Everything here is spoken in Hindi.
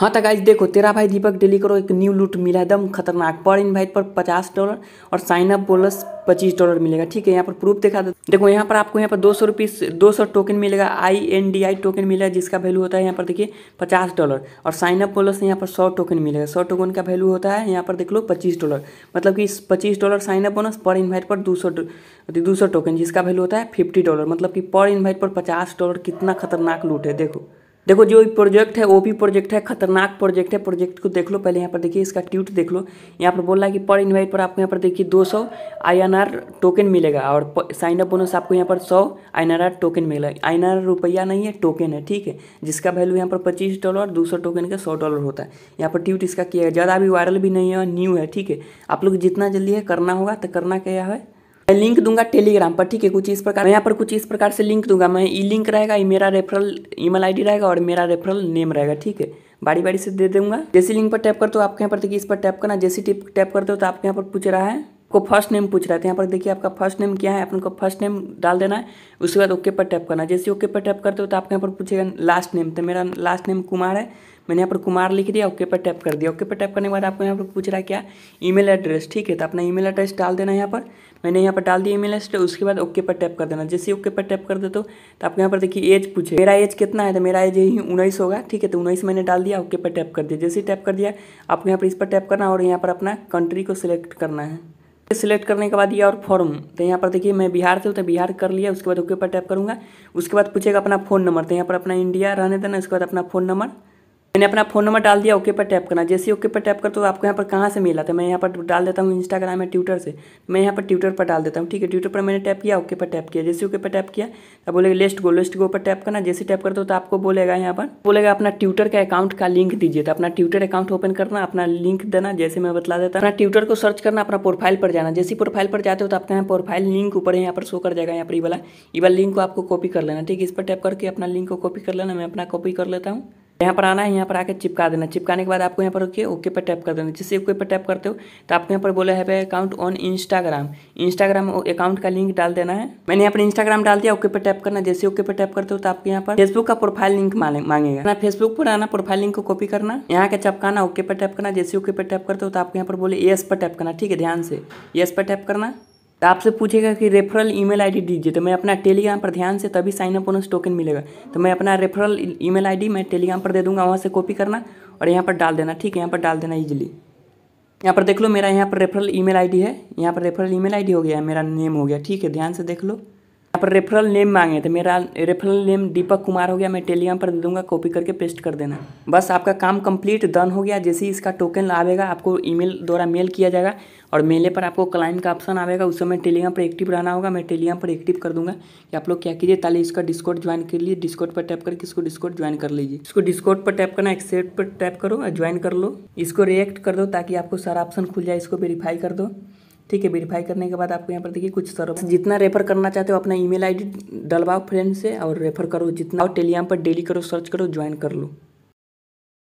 हाँ तो गाइज देखो तेरा भाई दीपक डेली करो एक न्यू लूट मिला एकदम खतरनाक पर इनवाइट पर पचास डॉलर और साइन अप बोनस पच्चीस डॉलर मिलेगा ठीक है यहाँ पर प्रूफ दिखा दो देखो यहाँ पर आपको यहाँ पर दो सौ रुपीस दो सौ टोकन मिलेगा I N D I token मिलेगा जिसका वैल्यू होता है यहाँ पर देखिए पचास डॉलर और साइन अप बोलस यहाँ पर सौ टोकन मिलेगा सौ टोकन का वैल्यू होता है यहाँ पर देख लो पच्चीस डॉलर मतलब कि पच्चीस डॉलर साइन अप बोनस पर इन्वाइट पर दो सौ दो सौ टोकन जिसका वैल्यू होता है फिफ्टी डॉलर मतलब कि पर इन्वाइट पर पचास डॉलर कितना खतरनाक लूट है देखो देखो जो प्रोजेक्ट है वो भी प्रोजेक्ट है खतरनाक प्रोजेक्ट है प्रोजेक्ट को देख लो पहले यहाँ पर देखिए इसका ट्यूट देख लो यहाँ पर बोल रहा है कि पर इन्वाइट पर आपको यहाँ पर देखिए 200 सौ टोकन मिलेगा और साइन अप बोनस आपको यहाँ पर 100 आई टोकन मिलेगा आई रुपया नहीं है टोकन है ठीक है जिसका वैल्यू यहाँ पर पच्चीस डॉलर दूसरा टोकन का सौ डॉलर होता है यहाँ पर ट्यूट इसका किया ज़्यादा अभी वायरल भी नहीं है न्यू है ठीक है आप लोग जितना जल्दी है करना होगा तो करना क्या है मैं लिंक दूंगा टेलीग्राम पर ठीक है कुछ इस प्रकार मैं यहाँ पर कुछ इस प्रकार से लिंक दूंगा मैं ई लिंक रहेगा ये मेरा रेफरल ईमेल आईडी रहेगा और मेरा रेफरल नेम रहेगा ठीक है बारी बारी से दे दूंगा जैसे लिंक पर टैप करते हो आपके यहाँ पर देखिए इस पर टैप करना जैसे टिप टैप करते हो तो आपके यहाँ पर पूछ रहा है को फर्स्ट नेम पूछ रहा है तो यहाँ पर देखिए आपका फर्स्ट नेम क्या है अपन को फर्स्ट नेम डाल देना है उसके बाद ओके पर टैप करना है जैसे ओके पर टैप करते हो तो आपके यहाँ पर पूछेगा लास्ट नेम तो मेरा लास्ट नेम कुमार है मैंने यहाँ पर कुमार लिख दिया ओके पर टैप कर दिया ओके पर टैप करने के बाद आपको यहाँ पर पूछ रहा है क्या ईमेल एड्रेस ठीक है तो अपना ईमेल एड्रेस डाल देना है यहाँ पर मैंने यहाँ पर डाल दिया ईमेल एड्रेस उसके बाद ओके पर टैप कर देना जैसे ओके पर टैप कर दे तो, तो आपको यहाँ पर देखिए एज पूछे मेरा एज कितना है तो मेरा एज यही उन्नीस होगा ठीक है तो उन्नीस मैंने डाल दिया ओके पर टैप कर दिया जैसे टैप कर दिया आपको यहाँ पर इस पर टैप करना और यहाँ पर अपना कंट्री को सिलेक्ट करना है सिलेक्ट करने के बाद ये और फॉर्म तो यहाँ पर देखिए मैं बिहार से हूँ तो बिहार कर लिया उसके बाद ओके पर टैप करूँगा उसके बाद पूछेगा अपना फ़ोन नंबर तो यहाँ पर अपना इंडिया रहने देना उसके बाद अपना फ़ोन नंबर मैंने अपना फ़ोन नंबर डाल दिया ओके पर टैप करना जैसे ओके पर टैप कर तो आपको यहाँ पर कहाँ से मिला था मैं यहाँ पर डाल देता हूँ इंस्टाग्राम या ट्विटर से मैं यहाँ पर ट्विटर पर डाल देता हूँ ठीक है ट्विटर पर मैंने टैप किया ओके पर टैप किया जैसे ओके पर टैप किया तो बोलेगा लेस्ट गो लेस्ट गो पर टैप करना जैसे टैप करते हो तो आपको बोलेगा यहाँ पर बोलेगा अपना ट्विटर का अकाउंट का लिंक दीजिए तो अपना ट्विटर अकाउंट ओपन करना अपना लिंक देना जैसे मैं बता देता अपना ट्विटर को सर्च करना अपना प्रोफाइल पर जाना जैसे प्रोफाइल पर जाते हो तो आपका यहाँ प्रोफाइल लिंक ऊपर यहाँ पर शो कर जाएगा यहाँ पर ये वाला ये वाला लिंक को आपको कॉपी कर लेना ठीक है इस पर टैप करके अपना लिंक को कॉपी कर लेना मैं अपना कॉपी कर लेता हूँ यहाँ पर आना है यहाँ पर आके चिपका देना चिपकाने के बाद आपको यहाँ पर ओके ओके पर टैप कर देना जैसे ओके पर टैप करते हो तो आपको यहाँ पर बोला है account on Instagram Instagram account का लिंक डाल देना है मैंने यहाँ पर इंस्टाग्राम डाल दिया ओके पर टैप करना जैसे ओके पर टैप करते हो तो आपको यहाँ पर फेसबुक का प्रोफाइल लिंक मांगेगा फेसबुक पर आना प्रोफाइल लिंक को कॉपी करना यहाँ के चपकाना ओके पर टैप करना जैसे ओके पर टैप करते हो तो आपको यहाँ पर बोले येस पर टैप करना ठीक है ध्यान से एस पर टैप करना तो आपसे पूछेगा कि रेफरल ईमेल आईडी दीजिए तो मैं अपना टेलीग्राम पर ध्यान से तभी साइन अप बोनस टोकन मिलेगा तो मैं अपना रेफरल ईमेल आईडी मैं टेलीग्राम पर दे दूंगा वहाँ से कॉपी करना और यहाँ पर डाल देना ठीक है यहाँ पर डाल देना ईजिली यहाँ पर देख लो मेरा यहाँ पर रेफरल ई आईडी है यहाँ पर रेफरल ई आईडी हो गया है मेरा नेम हो गया ठीक है ध्यान से देख लो यहाँ पर रेफरल नेम मांगे थे तो मेरा रेफरल नेम दीपक कुमार हो गया मैं टेलीग्राम पर दे दूंगा कॉपी करके पेस्ट कर देना बस आपका काम कंप्लीट डन हो गया जैसे ही इसका टोकन आवेगा आपको ईमेल द्वारा मेल किया जाएगा और मेले पर आपको क्लाइंट का ऑप्शन आएगा उस समय टेलीग्राम पर एक्टिव रहना होगा मैं टेलीग्राम पर एक्टिव कर दूंगा कि आप लोग क्या कीजिए ताले इसका डिस्काउट ज्वाइन कर लिए डिस्काउट पर टैप करके इसको डिस्काउट ज्वाइन कर लीजिए इसको डिस्कोट पर टैप करना एक्सेप्ट पर टैप करो और ज्वाइन कर लो इसको रिएक्ट कर दो ताकि आपको सारा ऑप्शन खुल जाए इसको वेरीफाई कर दो ठीक है वेरीफाई करने के बाद आपको यहाँ पर देखिए कुछ सर्व जितना रेफर करना चाहते हो अपना ईमेल आईडी डलवाओ फ्रेंड से और रेफर करो जितना टेलीग्राम पर डेली करो सर्च करो ज्वाइन कर लो